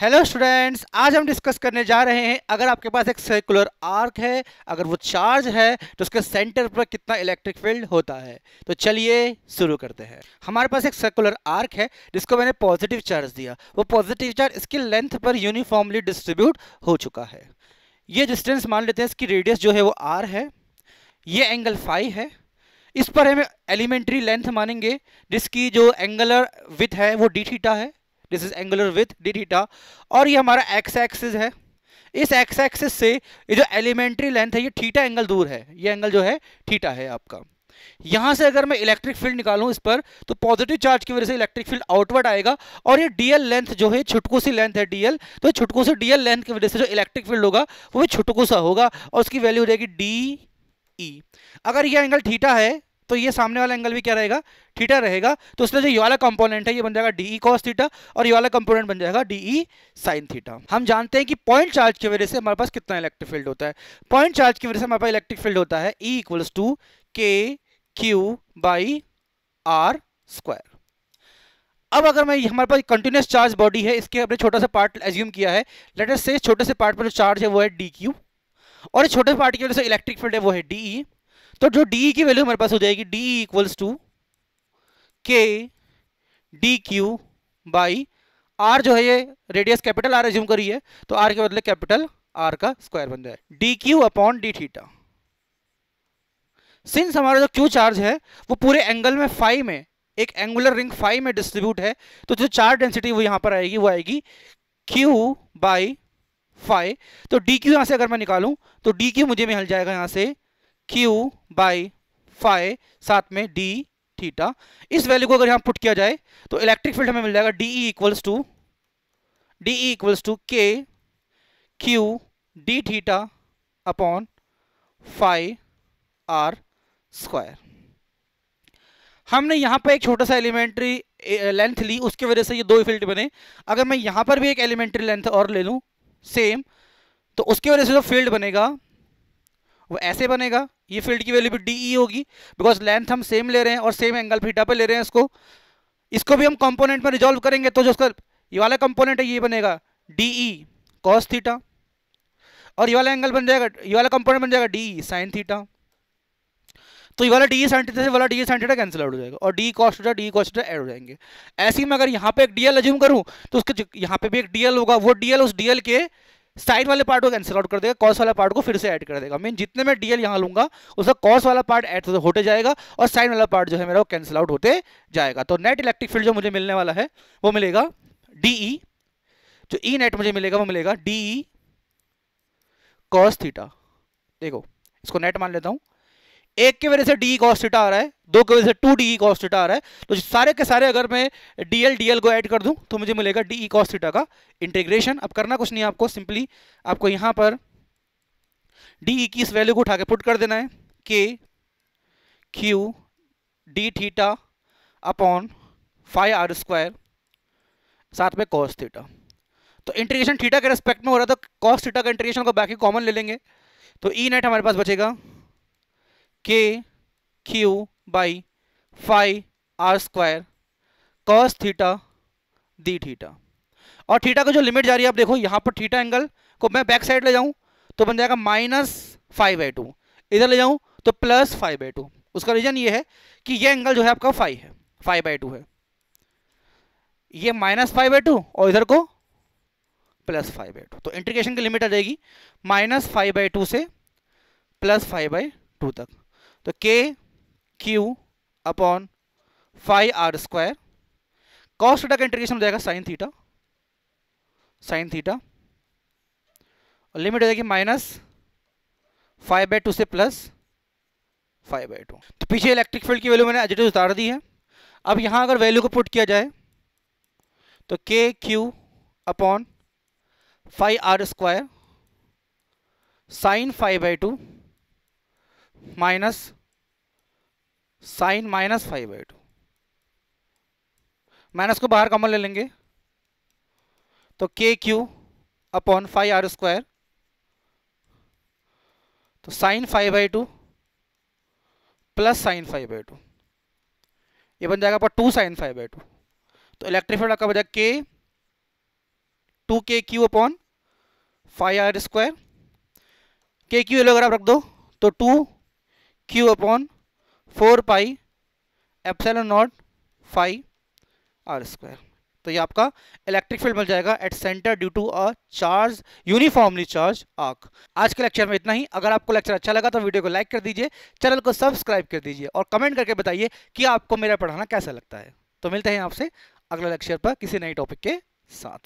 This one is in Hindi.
हेलो स्टूडेंट्स आज हम डिस्कस करने जा रहे हैं अगर आपके पास एक सर्कुलर आर्क है अगर वो चार्ज है तो उसके सेंटर पर कितना इलेक्ट्रिक फील्ड होता है तो चलिए शुरू करते हैं हमारे पास एक सर्कुलर आर्क है जिसको मैंने पॉजिटिव चार्ज दिया वो पॉजिटिव चार्ज इसकी लेंथ पर यूनिफॉर्मली डिस्ट्रीब्यूट हो चुका है ये डिस्टेंस मान लेते हैं इसकी रेडियस जो है वो आर है ये एंगल फाइव है इस पर हमें एलिमेंट्री लेंथ मानेंगे जिसकी जो एंगलर विथ है वो डी थीटा है this is angular with D theta और ये हमारा एक्स एक्सिस है इस एक्स एक्सिस से ये जो एलिमेंट्री लेंथ है ये थीटा एंगल दूर है ये एंगल जो है थीटा है आपका यहां से अगर मैं इलेक्ट्रिक फील्ड निकालूं इस पर तो पॉजिटिव चार्ज की वजह से इलेक्ट्रिक फील्ड आउटवर्ड आएगा और ये डीएल लेंथ जो है छुटकू सी लेंथ है डीएल तो छुटकू से डीएल लेंथ की वजह से जो इलेक्ट्रिक फील्ड होगा वो भी छुटकू सा होगा और उसकी वैल्यू हो जाएगी डी ई e। अगर ये एंगल ठीटा है तो ये सामने वाला एंगल भी क्या रहेगा थीटा रहेगा तो उसमें जो ये वाला कंपोनेंट है ये बन जाएगा डीई कॉस e थीटा और ये वाला कंपोनेंट बन जाएगा डीई साइन e थीटा हम जानते हैं कि पॉइंट चार्ज की वजह से हमारे पास कितना इलेक्ट्रिक फील्ड होता है पॉइंट चार्ज की वजह से हमारे पास इलेक्ट्रिक फील्ड होता है E equals to K Q by R square अब अगर मैं हमारे पास कंटिन्यूस चार्ज बॉडी है इसके अपने छोटा सा पार्ट एज्यूम किया है लेटर से छोटे से पार्ट पर जो चार्ज है वो है डी क्यू और छोटे पार्ट की वजह से इलेक्ट्रिक फील्ड है वो है डी ई e। तो जो डी की वैल्यू हमारे पास हो जाएगी D equals to K D Q by R जो है ये रेडियस कैपिटल आर रिज्यूम करिए तो आर के बदले कैपिटल आर का स्क्वायर बन जाए D Q upon D theta since हमारा जो क्यू चार्ज है वो पूरे एंगल में फाइव में एक एंगुलर रिंग फाइव में डिस्ट्रीब्यूट है तो जो चार्ज डेंसिटी वो यहाँ पर आएगी वो आएगी क्यू बाई फाइव तो डी क्यू यहाँ से अगर मैं निकालूँ तो डी क्यू मुझे मिल जाएगा यहाँ से क्यू बाई फाइव साथ में डी थीटा इस वैल्यू को अगर यहाँ पुट किया जाए तो इलेक्ट्रिक फील्ड हमें मिल जाएगा D E equals to D E equals to K Q D theta upon five R square हमने यहाँ पर एक छोटा सा एलिमेंट्री लेंथ ली उसकी वजह से ये दो फील्ड बने अगर मैं यहाँ पर भी एक एलिमेंट्री लेंथ और ले लूँ सेम तो उसकी वजह से जो फील्ड बनेगा वो ऐसे बनेगा ये फील्ड की वैल्यू भी डी ई e होगी बिकॉज लेंथ हम सेम ले रहे हैं और सेम एंगल फीटा पर ले रहे हैं इसको इसको भी हम कंपोनेंट में रिजॉल्व करेंगे तो जो उसका ये वाला कंपोनेंट है ये बनेगा डी ई कॉस थीटा और ये वाला एंगल बन जाएगा ये वाला कंपोनेंट बन जाएगा डी ई साइन थीटा तो ये वाला डी ई साइन थीटा से वाला D E sine theta cancel out हो जाएगा और D cos theta D cos theta add हो जाएंगे ऐसे ही मैं अगर यहाँ पे एक डीएल अज्यूम करूँ तो उसके यहाँ पे भी एक डीएल होगा वो डीएल उस डीएल के साइन वाले पार्ट को कैंसिल आउट कर देगा कॉस वाला पार्ट को फिर से ऐड कर देगा मीन जितने मैं डीएल यहाँ लूंगा उसका कॉस वाला पार्ट ऐड तो होते जाएगा और साइन वाला पार्ट जो है मेरा वो कैंसिल आउट होते जाएगा तो नेट इलेक्ट्रिक फील्ड जो मुझे मिलने वाला है वो मिलेगा डी e। जो ई e नेट मुझे मिलेगा वो मिलेगा डी कॉस थीटा देखो इसको नेट मान लेता हूं एक के वजह से डी कॉस थीटा आ रहा है दो की वजह से टू डी कॉस थीटा आ रहा है तो सारे के सारे अगर मैं डी एल डी एल को ऐड कर दूं तो मुझे मिलेगा डी कॉस थीटा का इंटीग्रेशन अब करना कुछ नहीं आपको सिंपली आपको यहां पर डी e की इस वैल्यू को उठा के पुट कर देना है K Q D theta upon five R square साथ में कॉस थीटा तो इंटीग्रेशन थीटा के रेस्पेक्ट में हो रहा था कॉस थीटा का इंटीग्रेशन को बाकी कॉमन ले लेंगे तो ई e नेट हमारे पास बचेगा K Q by five R square cos theta D theta और थीटा का जो लिमिट जा रही है आप देखो यहाँ पर थीटा एंगल को मैं बैक साइड ले जाऊँ तो बन जाएगा माइनस फाइव बाई टू इधर ले जाऊँ तो प्लस फाइव बाई टू उसका रीजन ये है कि ये एंगल जो है आपका फाइव है फाइव बाई टू है ये माइनस फाइव बाई टू और इधर को प्लस फाइव बाई टू तो इंटीग्रेशन की लिमिट आ जाएगी माइनस फाइव बाई टू से प्लस फाइव बाई टू तक तो K Q upon five R square cos theta का इंटीग्रेशन हो जाएगा साइन थीटा साइन थीटा और लिमिट हो जाएगी माइनस फाइव बाई टू से प्लस फाइव बाई टू तो पीछे इलेक्ट्रिक फील्ड की वैल्यू मैंने एजिटिव उतार दी है अब यहाँ अगर वैल्यू को पुट किया जाए तो K Q upon five R square sine five by two minus sine minus five by two minus को बाहर कॉमन ले लेंगे तो K Q upon five R square तो sine five by two plus sine five by two ये बन जाएगा पर two sine five by two तो इलेक्ट्रिफाइड का बजाय के two K Q upon five R square K Q एलो अगर आप रख दो तो two Q upon four pi epsilon naught five R square तो ये आपका इलेक्ट्रिक फील्ड मिल जाएगा at centre due to a charge uniformly charged arc आज के लेक्चर में इतना ही अगर आपको लेक्चर अच्छा लगा तो वीडियो को लाइक कर दीजिए चैनल को सब्सक्राइब कर दीजिए और कमेंट करके बताइए कि आपको मेरा पढ़ाना कैसा लगता है तो मिलते हैं आपसे अगले लेक्चर पर किसी नए टॉपिक के साथ